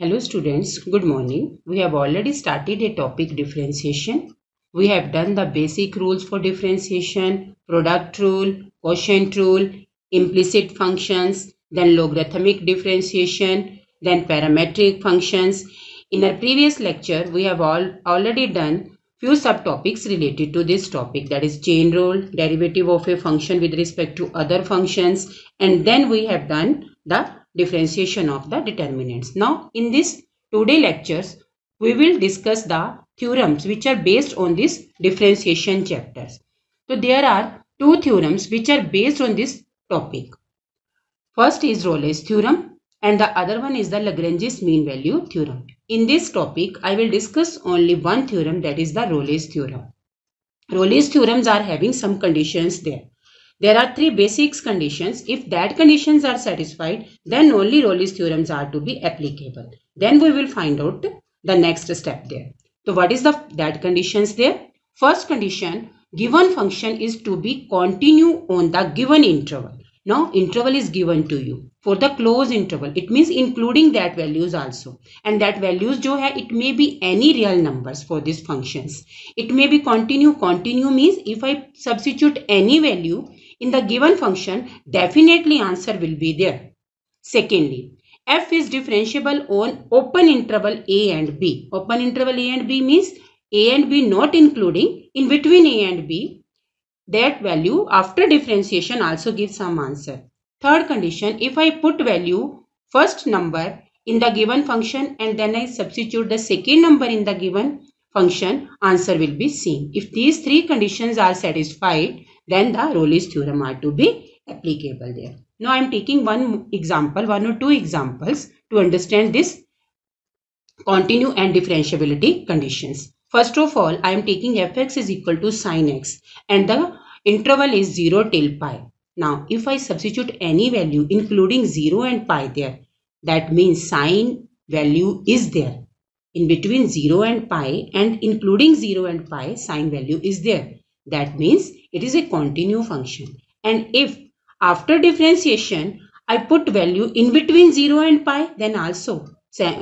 Hello students, good morning. We have already started a topic differentiation. We have done the basic rules for differentiation, product rule, quotient rule, implicit functions, then logarithmic differentiation, then parametric functions. In our previous lecture, we have all already done few subtopics related to this topic that is chain rule, derivative of a function with respect to other functions and then we have done the differentiation of the determinants. Now, in this today lectures, we will discuss the theorems which are based on this differentiation chapters. So, there are two theorems which are based on this topic. First is Rolle's theorem and the other one is the Lagrange's mean value theorem. In this topic, I will discuss only one theorem that is the Rolle's theorem. Rolle's theorems are having some conditions there. There are three basic conditions. If that conditions are satisfied, then only Rolle's theorems are to be applicable. Then we will find out the next step there. So what is the that conditions there? First condition, given function is to be continue on the given interval. Now interval is given to you for the closed interval. It means including that values also. And that values jo hai it may be any real numbers for these functions. It may be continue. Continue means if I substitute any value in the given function, definitely answer will be there. Secondly, f is differentiable on open interval a and b. Open interval a and b means a and b not including in between a and b. That value after differentiation also gives some answer. Third condition, if I put value first number in the given function and then I substitute the second number in the given function, answer will be same. If these three conditions are satisfied, then the Rolle's theorem are to be applicable there. Now I am taking one example, one or two examples to understand this continue and differentiability conditions. First of all, I am taking fx is equal to sine x and the interval is 0 till pi. Now, if I substitute any value including 0 and pi there, that means sine value is there. In between 0 and pi and including 0 and pi, sine value is there. That means it is a continue function. And if after differentiation, I put value in between 0 and pi, then also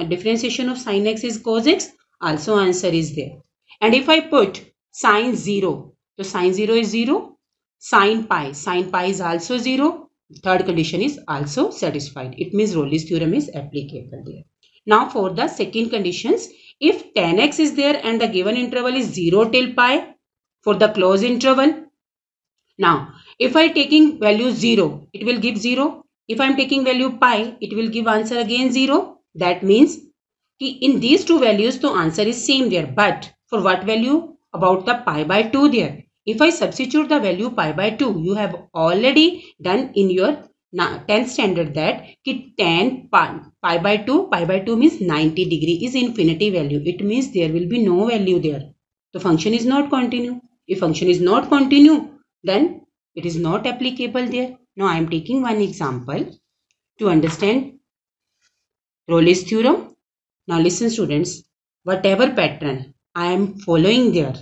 differentiation of sine x is cos x, also answer is there. And if I put sine 0, so sine 0 is 0, sine pi, sine pi is also 0, third condition is also satisfied. It means Rolle's theorem is applicable there. Now for the second conditions, if tan x is there and the given interval is 0 till pi, for the closed interval. Now, if I taking value 0, it will give 0. If I am taking value pi, it will give answer again 0. That means in these two values, the answer is same there. But for what value? About the pi by 2 there. If I substitute the value pi by 2, you have already done in your 10th standard that ki 10 pi, pi by 2, pi by 2 means 90 degree is infinity value. It means there will be no value there. The function is not continue. If function is not continue, then it is not applicable there. Now I am taking one example to understand Rolle's theorem. Now listen students, whatever pattern I am following there,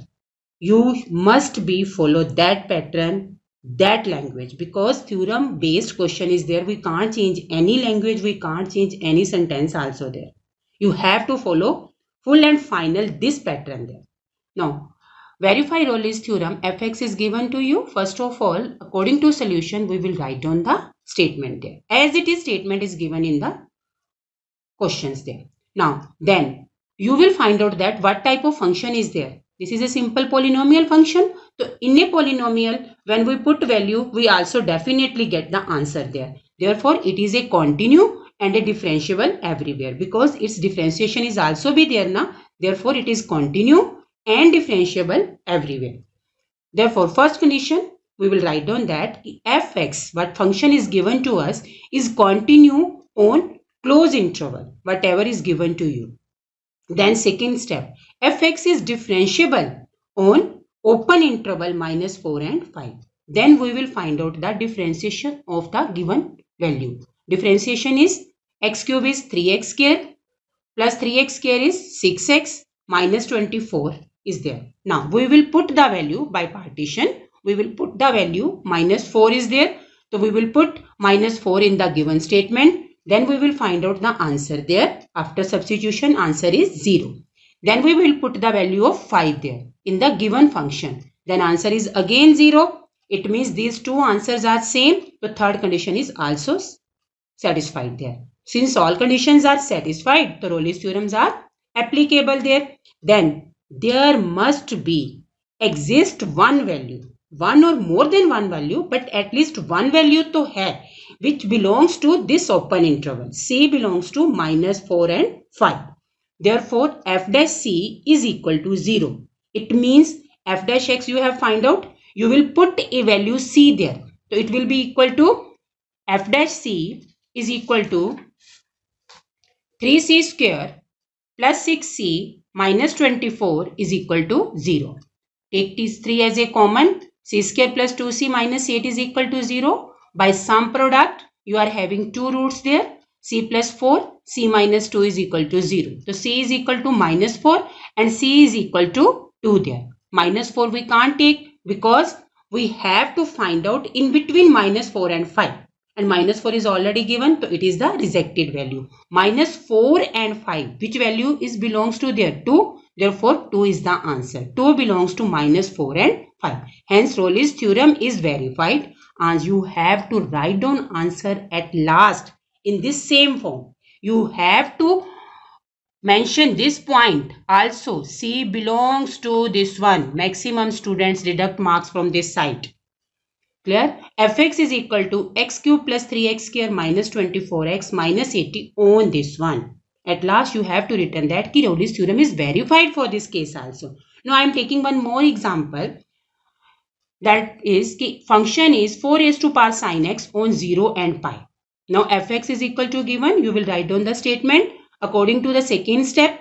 you must be follow that pattern, that language because theorem based question is there. We can't change any language, we can't change any sentence also there. You have to follow full and final this pattern there. Now verify Rolle's theorem fx is given to you. First of all, according to solution, we will write down the statement there. As it is, statement is given in the questions there. Now, then you will find out that what type of function is there. This is a simple polynomial function. So, in a polynomial, when we put value, we also definitely get the answer there. Therefore, it is a continue and a differentiable everywhere because its differentiation is also be there now. Therefore, it is continue and differentiable everywhere. Therefore, first condition, we will write down that fx, what function is given to us, is continue on close interval, whatever is given to you. Then second step, fx is differentiable on open interval minus 4 and 5. Then we will find out the differentiation of the given value. Differentiation is x cube is 3x square plus 3x square is 6x minus 24 is there. Now we will put the value by partition. We will put the value minus 4 is there. So we will put minus 4 in the given statement. Then we will find out the answer there. After substitution answer is 0. Then we will put the value of 5 there in the given function. Then answer is again 0. It means these two answers are same. The third condition is also satisfied there. Since all conditions are satisfied, the Rolle's theorems are applicable there. Then there must be exist one value one or more than one value but at least one value to have which belongs to this open interval c belongs to minus 4 and 5 therefore f dash c is equal to 0 it means f dash x you have find out you will put a value c there so it will be equal to f dash c is equal to 3c square plus 6c minus 24 is equal to 0. Take these 3 as a common. c square plus 2c minus 8 is equal to 0. By sum product, you are having two roots there. c plus 4, c minus 2 is equal to 0. So, c is equal to minus 4 and c is equal to 2 there. Minus 4 we can't take because we have to find out in between minus 4 and 5 and minus 4 is already given so it is the rejected value minus 4 and 5 which value is belongs to there 2 therefore 2 is the answer 2 belongs to minus 4 and 5 hence Rolle's theorem is verified and you have to write down answer at last in this same form you have to mention this point also c belongs to this one maximum students deduct marks from this side clear fx is equal to x cube plus 3x square minus 24x minus 80 on this one at last you have to return that Kiroli's theorem is verified for this case also now i am taking one more example that is function is 4 raised to power sine x on 0 and pi now fx is equal to given you will write down the statement according to the second step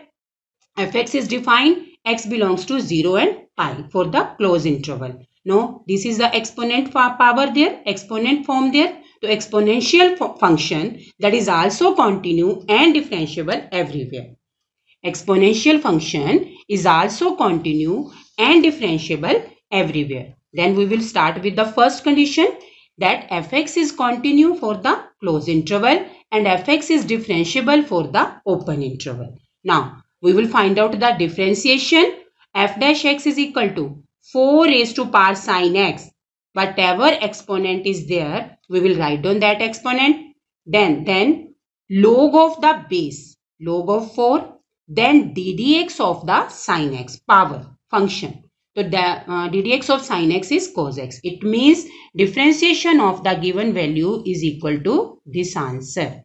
fx is defined x belongs to 0 and pi for the closed interval no, this is the exponent power there, exponent form there. So exponential function that is also continue and differentiable everywhere. Exponential function is also continue and differentiable everywhere. Then we will start with the first condition that fx is continue for the closed interval and fx is differentiable for the open interval. Now, we will find out the differentiation f dash x is equal to 4 raised to power sine x. Whatever exponent is there, we will write down that exponent. Then, then log of the base, log of 4, then ddx of the sine x power function. So, the, uh, ddx of sine x is cos x. It means differentiation of the given value is equal to this answer.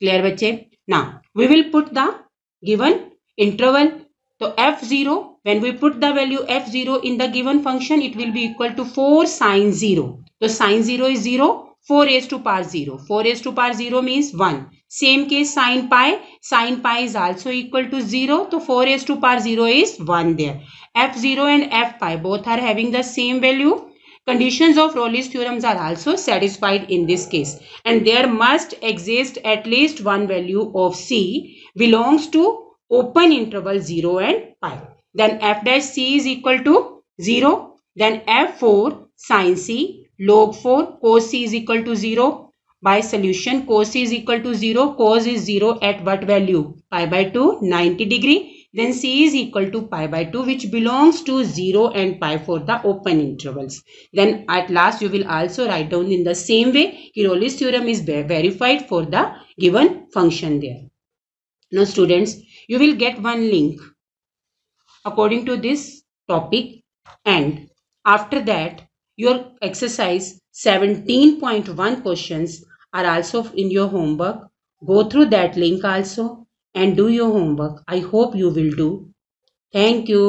Clear, bache? Now, we will put the given interval so f0, when we put the value f0 in the given function, it will be equal to 4 sine 0. So sine 0 is 0, 4 raised to power 0. 4 raised to power 0 means 1. Same case sine pi, sine pi is also equal to 0. So 4 raised to power 0 is 1 there. f0 and f pi both are having the same value. Conditions of Rolle's theorems are also satisfied in this case. And there must exist at least one value of c belongs to open interval 0 and pi. Then f dash c is equal to 0. Then f4 sin c log 4 cos c is equal to 0. By solution cos c is equal to 0. Cos is 0 at what value? Pi by 2 90 degree. Then c is equal to pi by 2 which belongs to 0 and pi for the open intervals. Then at last you will also write down in the same way Kiroli's theorem is verified for the given function there. Now students you will get one link according to this topic and after that your exercise 17.1 questions are also in your homework go through that link also and do your homework i hope you will do thank you